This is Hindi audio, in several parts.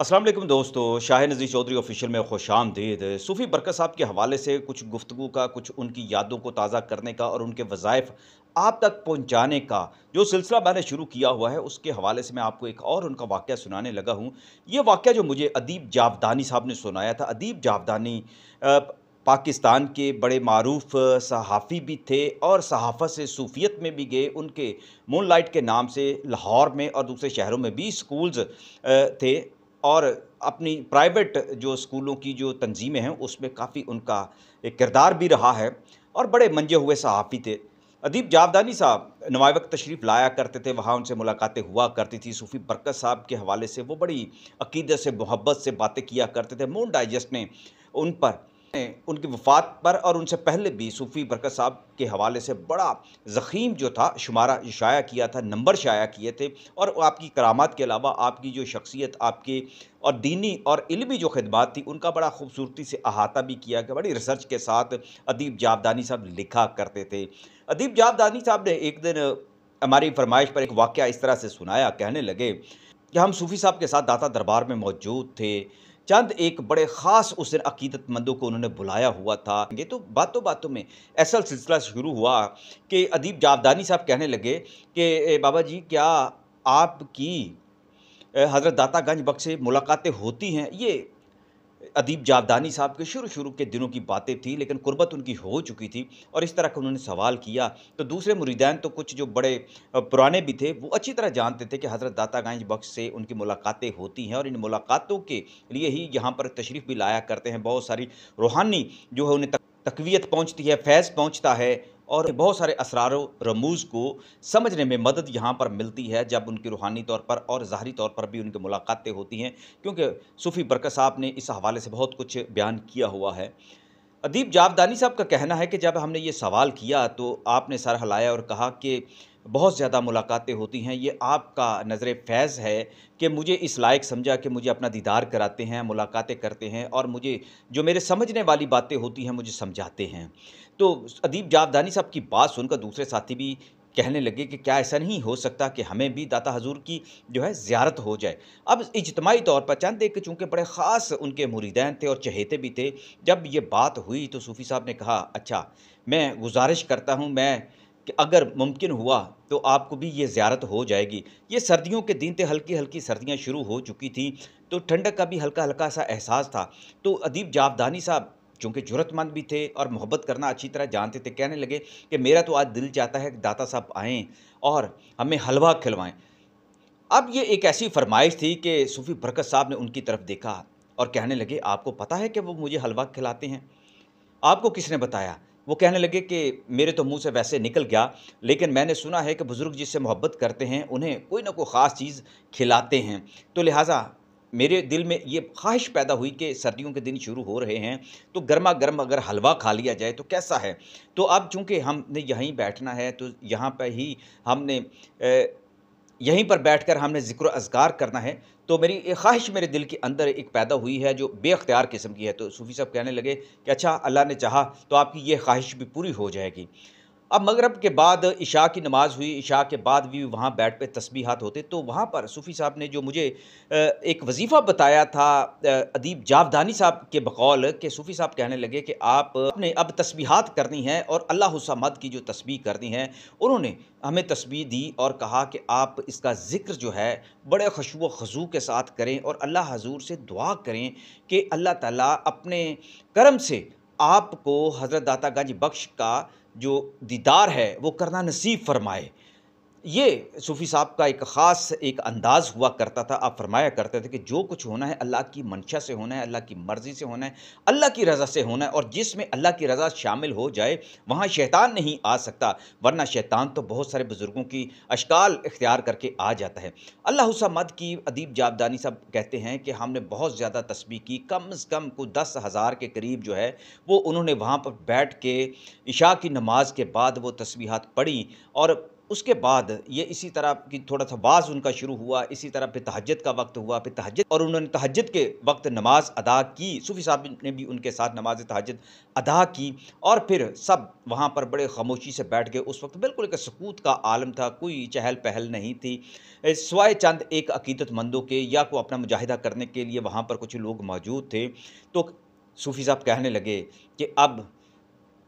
असलम दोस्तों शाह नज़ीर चौधरी ऑफिशियल में खुश आमदीद सूफ़ी बरकत साहब के हवाले से कुछ गुफ्तु का कुछ उनकी यादों को ताज़ा करने का और उनके वज़ाइफ आप तक पहुँचाने का जो सिलसिला मैंने शुरू किया हुआ है उसके हवाले से मैं आपको एक और उनका वाक़ सुनाने लगा हूँ ये वाक़ जो मुझे अदीब जावदानी साहब ने सुनाया था अदीब जावदानी पाकिस्तान के बड़े मरूफ सहाफ़ी भी थे और सहाफ़त से सूफियत में भी गए उनके मून लाइट के नाम से लाहौर में और दूसरे शहरों में भी स्कूल्स थे और अपनी प्राइवेट जो स्कूलों की जो तंजीमें हैं उसमें काफ़ी उनका एक किरदार भी रहा है और बड़े मंजे हुए सहाफ़ी थे अदीब जावदानी साहब नवाए वक्त तशरीफ़ लाया करते थे वहाँ उनसे मुलाकातें हुआ करती थी सूफ़ी बरकत साहब के हवाले से वो बड़ी अकीदत से मोहब्बत से बातें किया करते थे मून डाइजेस्ट ने उन पर ने उनकी वफात पर और उनसे पहले भी सूफ़ी बरकत साहब के हवाले से बड़ा ज़ख़ीम जो था शुमारा शाया किया था नंबर शाया किए थे और आपकी करामात के अलावा आपकी जो शख्सियत आपकी और दीनी और इलमी जो खदमात थी उनका बड़ा खूबसूरती से अहाता भी किया गया बड़ी रिसर्च के साथ अदीब जावदानी साहब लिखा करते थे अदीब जावदानी साहब ने एक दिन हमारी फरमाइश पर एक वाक़ इस तरह से सुनाया कहने लगे कि हम सूफ़ी साहब के साथ दाता दरबार में मौजूद थे चंद एक बड़े ख़ास उस दिन अकीदतमंदों को उन्होंने बुलाया हुआ था ये तो बातों बातों में ऐसा सिलसिला शुरू हुआ कि अदीब जावदानी साहब कहने लगे कि बाबा जी क्या आपकी हज़रत दाता गंज बख्श से मुलाकातें होती हैं ये अदीब जावदानी साहब के शुरू शुरू के दिनों की बातें थी लेकिन कुर्बत उनकी हो चुकी थी और इस तरह का उन्होंने सवाल किया तो दूसरे मुरीदान तो कुछ जो बड़े पुराने भी थे वो अच्छी तरह जानते थे कि हज़रत दाता गांज बख्श से उनकी मुलाकातें होती हैं और इन मुलाकातों के लिए ही यहाँ पर तशरीफ़ भी लाया करते हैं बहुत सारी रूहानी जो है उन्हें तकवीत पहुँचती है फैज़ पहुँचता है और बहुत सारे असरार रमूज को समझने में मदद यहाँ पर मिलती है जब उनकी रूहानी तौर पर और ज़ाहरी तौर पर भी उनकी मुलाकातें होती हैं क्योंकि सूफ़ी बरकत साहब ने इस हवाले से बहुत कुछ बयान किया हुआ है अदीब जावदानी साहब का कहना है कि जब हमने ये सवाल किया तो आपने सर हलाया और कहा कि बहुत ज़्यादा मुलाकातें होती हैं ये आपका नज़र फैज़ है कि मुझे इस लायक समझा कि मुझे अपना दीदार कराते हैं मुलाकातें करते हैं और मुझे जो मेरे समझने वाली बातें होती हैं मुझे समझाते हैं तो अदीब जावदानी साहब की बात सुनकर दूसरे साथी भी कहने लगे कि क्या ऐसा नहीं हो सकता कि हमें भी दाता हजूर की जो है ज़्यारत हो जाए अब इजतमाही तौर पर चंद एक चूँकि बड़े ख़ास उनके मुरीदैन थे और चहेते भी थे जब ये बात हुई तो सूफ़ी साहब ने कहा अच्छा मैं गुजारिश करता हूँ मैं कि अगर मुमकिन हुआ तो आपको भी ये ज्यारत हो जाएगी ये सर्दियों के दिन थे हल्की हल्की सर्दियाँ शुरू हो चुकी थी तो ठंडक का भी हल्का हल्का सा एहसास था तो अदीब जावदानी साहब चूँकि ज़रूरतमंद भी थे और मोहब्बत करना अच्छी तरह जानते थे कहने लगे कि मेरा तो आज दिल चाहता है कि दाता साहब आएँ और हमें हलवा खिलवाएँ अब ये एक ऐसी फरमाइश थी कि सूफ़ी बरकत साहब ने उनकी तरफ़ देखा और कहने लगे आपको पता है कि वो मुझे हलवा खिलाते हैं आपको किसने बताया वो कहने लगे कि मेरे तो मुंह से वैसे निकल गया लेकिन मैंने सुना है कि बुज़ुर्ग जिससे मोहब्बत करते हैं उन्हें कोई ना कोई ख़ास चीज़ खिलाते हैं तो लिहाजा मेरे दिल में ये ख्वाहिश पैदा हुई कि सर्दियों के दिन शुरू हो रहे हैं तो गर्मा गर्म अगर हलवा खा लिया जाए तो कैसा है तो अब चूँकि हमने यहीं बैठना है तो यहाँ पर ही हमने ए, यहीं पर बैठकर हमने ज़िक्र अजगार करना है तो मेरी एक ख्वाहिश मेरे दिल के अंदर एक पैदा हुई है जो बेख्तियार किस्म की है तो सूफ़ी साहब कहने लगे कि अच्छा अल्लाह ने चाहा तो आपकी ये ख्वाहिश भी पूरी हो जाएगी अब मगरब के बाद इशा की नमाज़ हुई इशा के बाद भी वहाँ बैठ पे तस्बीहात होते तो वहाँ पर सूफ़ी साहब ने जो मुझे एक वजीफ़ा बताया था अदीब जावदानी साहब के बकौल के सूफ़ी साहब कहने लगे कि आप आपने अब तस्बीहात करनी हैं और अल्लाह समद की जो तस्बीह करनी है उन्होंने हमें तस्बीह दी और कहा कि आप इसका ज़िक्र जो है बड़े खशु खजू के साथ करें और अल्लाह हजूर से दुआ करें कि अल्लाह ताली अपने करम से आपको हज़रत दाता गाजी बख्श का जो दीदार है वो करना नसीब फरमाए ये सूफ़ी साहब का एक ख़ास एक अंदाज़ हुआ करता था आप फरमाया करते थे कि जो कुछ होना है अल्लाह की मंशा से होना है अल्लाह की मर्ज़ी से होना है अल्लाह की रज़ा से होना है और जिसमें अल्लाह की रज़ा शामिल हो जाए वहाँ शैतान नहीं आ सकता वरना शैतान तो बहुत सारे बुज़ुर्गों की अशकाल इख्तियार करके आ जाता है अल्लाह मद की अदीब जाबदानी साहब कहते हैं कि हमने बहुत ज़्यादा तस्वीर की कम अज़ कम को दस हज़ार के करीब जो है वो उन्होंने वहाँ पर बैठ के इशा की नमाज के बाद वो तस्वीर पढ़ी और उसके बाद ये इसी तरह की थोड़ा सा बाज उनका शुरू हुआ इसी तरह फिर तहजद का वक्त हुआ फिर तहजद और उन्होंने तहजद के वक्त नमाज अदा की सूफी साहब ने भी उनके साथ नमाज तहजद अदा की और फिर सब वहाँ पर बड़े खामोशी से बैठ गए उस वक्त बिल्कुल एक सकूत का आलम था कोई चहल पहल नहीं थी सवाए चंद एक अकीदतमंदों के या को अपना मुजाहिदा करने के लिए वहाँ पर कुछ लोग मौजूद थे तो सूफ़ी साहब कहने लगे कि अब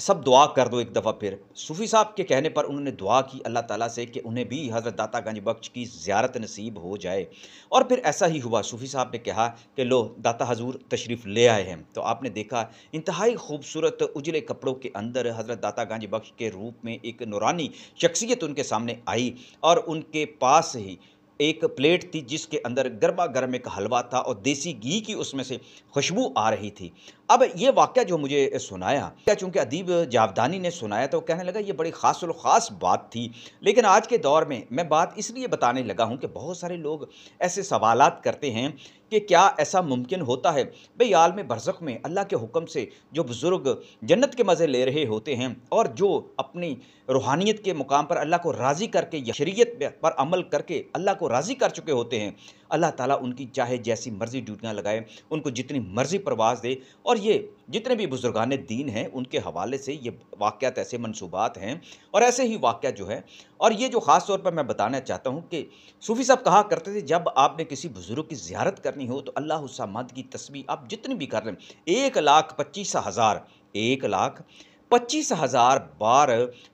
सब दुआ कर दो एक दफ़ा फिर सूफ़ी साहब के कहने पर उन्होंने दुआ की अल्लाह ताला से कि उन्हें भी हज़रत दाता गंज बख्श की ज़्यारत नसीब हो जाए और फिर ऐसा ही हुआ सूफ़ी साहब ने कहा कि लो दाता हजूर तशरीफ़ ले आए हैं तो आपने देखा इंतहाई खूबसूरत उजले कपड़ों के अंदर हज़रत दाता गंज बख्श के रूप में एक नुरानी शख्सियत उनके सामने आई और उनके पास ही एक प्लेट थी जिसके अंदर गर्मा गर्म एक हलवा था और देसी घी की उसमें से खुशबू आ रही थी अब ये वाक्य जो मुझे सुनाया क्या चूँकि अदीब जावदानी ने सुनाया तो कहने लगा ये बड़ी खास ख़ास बात थी लेकिन आज के दौर में मैं बात इसलिए बताने लगा हूँ कि बहुत सारे लोग ऐसे सवाल करते हैं कि क्या ऐसा मुमकिन होता है भाई आल में बरसक में अल्लाह के हुक्म से जो बुज़ुर्ग जन्नत के मज़े ले रहे होते हैं और जो अपनी रूहानियत के मुकाम पर अल्लाह को राज़ी करके या शरीत पर अमल करके अल्लाह को राज़ी कर चुके होते हैं अल्लाह ताला उनकी चाहे जैसी मर्ज़ी ड्यूटियाँ लगाए उनको जितनी मर्ज़ी प्रवास दे और ये जितने भी बुजुर्गान दीन हैं उनके हवाले से ये वाक़ ऐसे मनसूबात हैं और ऐसे ही वाक़ जो है और ये जो ख़ास तौर पर मैं बताना चाहता हूँ कि सूफ़ी साहब कहा करते थे जब आपने किसी बुज़ुर्ग की ज्यारत करनी हो तो अल्लाह उसामद की तस्वीर आप जितनी भी कर लें एक लाख पच्चीस हज़ार एक लाख पच्चीस हज़ार बार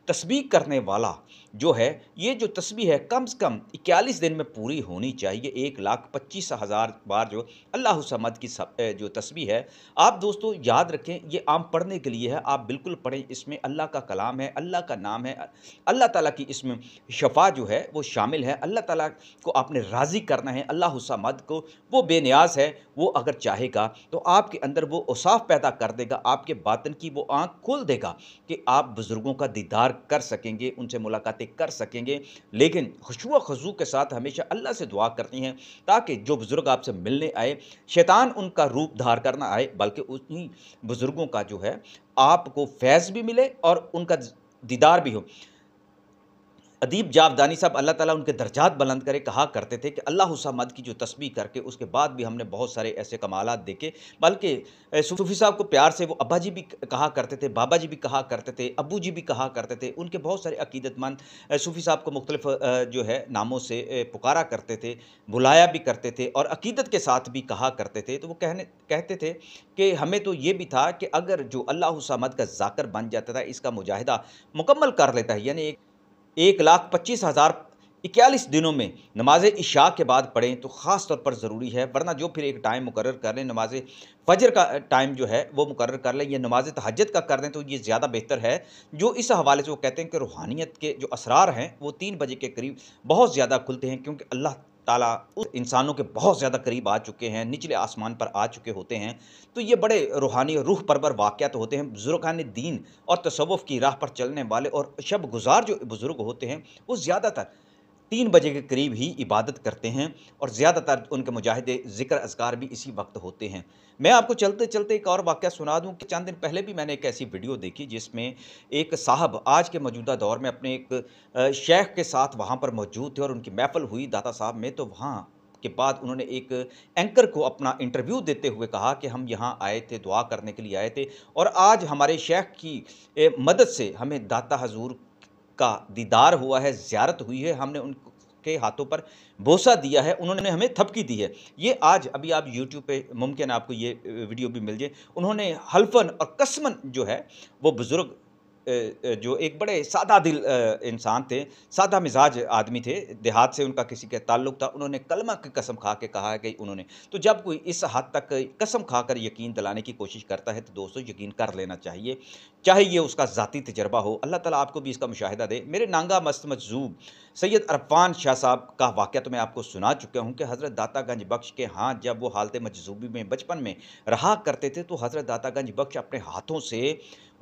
तस्बी करने वाला जो है ये जो तस्बी है कम से कम इक्यालीस दिन में पूरी होनी चाहिए एक लाख पच्चीस हज़ार बार जो अल्लाह समद की सब, जो तस्बी है आप दोस्तों याद रखें ये आम पढ़ने के लिए है आप बिल्कुल पढ़ें इसमें अल्लाह का कलाम है अल्लाह का नाम है अल्लाह ताला की इसमें शफा जो है वो शामिल है अल्लाह ताला को आपने राज़ी करना है अल्लाह समद को वो बेनियाज है वो अगर चाहेगा तो आपके अंदर वो उसाफ़ पैदा कर देगा आपके बातन की वो आँख खोल देगा मिलेगा कि आप बुज़ुर्गों का दीदार कर सकेंगे उनसे मुलाकातें कर सकेंगे लेकिन खुशु खजू के साथ हमेशा अल्लाह से दुआ करती हैं ताकि जो बुज़ुर्ग आपसे मिलने आए शैतान उनका रूप धार करना आए बल्कि उन्हीं बुज़ुर्गों का जो है आपको फैज़ भी मिले और उनका दीदार भी हो अदीब जावदानी साहब अल्लाह ताला उनके दर्जात बुलंद करे कहा करते थे कि अल्लाह हुसामद की जो तस्वीर करके उसके बाद भी हमने बहुत सारे ऐसे कमाल देखे बल्कि सूफी साहब को प्यार से वो अब्बा जी भी कहा करते थे बाबा जी भी कहा करते थे अबू जी भी कहा करते थे उनके बहुत सारे अकीदतमंद सूफी साहब को मुख्तलिफ जो है नामों से पुकारा करते थे बुलाया भी करते थे और अकीदत के साथ भी कहा करते थे तो वो कहने कहते थे कि हमें तो ये भी था कि अगर जो अल्लाह हुसामद का जाकर बन जाता था इसका मुजाहिदा मुकम्मल कर लेता है यानी एक एक लाख पच्चीस हज़ार इक्यालीस दिनों में नमाज इशा के बाद पढ़ें तो ख़ास तौर पर ज़रूरी है वरना जो फिर एक टाइम मुकर कर लें नमाज फजर का टाइम जो है वो मुकर कर लें या नमाज तहजद का कर दें तो ये ज़्यादा बेहतर है जो इस हवाले से वो कहते हैं कि रूहानियत के जो असरार हैं वो तीन बजे के करीब बहुत ज़्यादा खुलते हैं क्योंकि अल्लाह ताला उस इंसानों के बहुत ज़्यादा करीब आ चुके हैं निचले आसमान पर आ चुके होते हैं तो ये बड़े रूहानी रूह परवर तो होते हैं बुज़ुर्गान दीन और तसवुफ़ की राह पर चलने वाले और शब गुज़ार जो बुज़ुर्ग होते हैं वो ज़्यादातर तीन बजे के करीब ही इबादत करते हैं और ज़्यादातर उनके मुजाहदे ज़िक्र असगार भी इसी वक्त होते हैं मैं आपको चलते चलते एक और वाक़ सुना दूं कि चंद दिन पहले भी मैंने एक ऐसी वीडियो देखी जिसमें एक साहब आज के मौजूदा दौर में अपने एक शेख के साथ वहाँ पर मौजूद थे और उनकी महफल हुई दाता साहब में तो वहाँ के बाद उन्होंने एक एंकर को अपना इंटरव्यू देते हुए कहा कि हम यहाँ आए थे दुआ करने के लिए आए थे और आज हमारे शेख की मदद से हमें दाता हजूर का दीदार हुआ है ज्यारत हुई है हमने उनके हाथों पर बोसा दिया है उन्होंने हमें थपकी दी है ये आज अभी आप यूट्यूब पे मुमकिन आपको ये वीडियो भी मिल जाए उन्होंने हल्फन और कसमन जो है वो बुज़ुर्ग जो एक बड़े सादा दिल इंसान थे सादा मिजाज आदमी थे देहात से उनका किसी का ताल्लुक था उन्होंने कलमा की कसम खा के कहा है कि उन्होंने तो जब कोई इस हद तक कसम खाकर यकीन दिलाने की कोशिश करता है तो दोस्तों यकीन कर लेना चाहिए चाहे ये उसका ज़ाती तजर्बा हो अल्लाह ताला आपको भी इसका मुशाहिदा दे मेरे नांगा मस्त मजूब सैयद अरफान शाह साहब का वाक़ तो मैं आपको सुना चुका हूँ कि हज़रत दातागंज बख्श के हाँ जब वो हालत मजजूबी में बचपन में रहा करते थे तो हज़रत दातागंज बख्श अपने हाथों से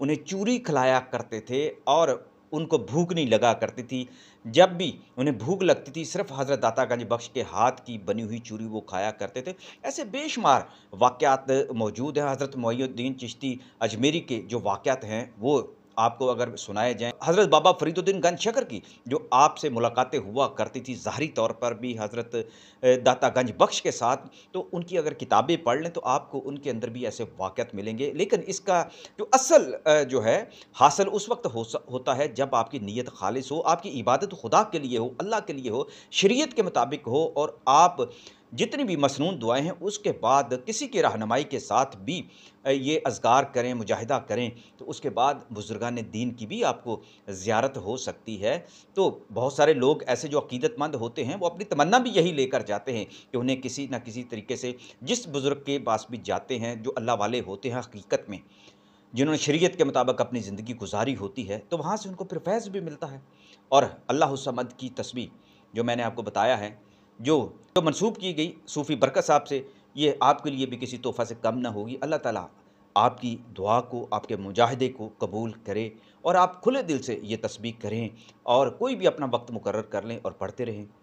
उन्हें चूरी खिलाया करते थे और उनको भूख नहीं लगा करती थी जब भी उन्हें भूख लगती थी सिर्फ हज़रत दाता गंज बख्श के हाथ की बनी हुई चूरी वो खाया करते थे ऐसे बेशुमार वाक़ात मौजूद हैं हज़रत मोहुद्दीन चिश्ती अजमेरी के जो वाक़ हैं वो आपको अगर सुनाए जाएं हज़रत बाबा फरीदुद्दीन गंज शकर की जो आपसे मुलाकातें हुआ करती थी ज़ाहरी तौर पर भी हज़रत दाता गंज बख्श के साथ तो उनकी अगर किताबें पढ़ लें तो आपको उनके अंदर भी ऐसे वाक़त मिलेंगे लेकिन इसका जो असल जो है हासिल उस वक्त हो होता है जब आपकी नीयत खालिश हो आपकी इबादत खुदा के लिए हो अल्लाह के लिए हो शरीत के मुताबिक हो और आप जितनी भी मसनू दुआएँ हैं उसके बाद किसी की रहनमाई के साथ भी ये अजगार करें मुजाहिदा करें तो उसके बाद बुज़ुर्गान दीन की भी आपको ज़्यारत हो सकती है तो बहुत सारे लोग ऐसे जो अकीदतमंद होते हैं वो अपनी तमन्ना भी यही लेकर जाते हैं कि उन्हें किसी ना किसी तरीके से जिस बुज़ुर्ग के पास भी जाते हैं जो अल्लाह वाले होते हैं हकीकत में जिन्होंने शरीयत के मुताबिक अपनी ज़िंदगी गुजारी होती है तो वहाँ से उनको फिर फैज़ भी मिलता है और अल्लाह समद की तस्वीर जो मैंने आपको बताया है जो जो मनसूब की गई सूफ़ी बरकत साहब से ये आपके लिए भी किसी तोहफ़ा से कम ना होगी अल्लाह ताला आपकी दुआ को आपके मुजाहदे को कबूल करे और आप खुले दिल से ये तस्वीर करें और कोई भी अपना वक्त मुकर कर लें और पढ़ते रहें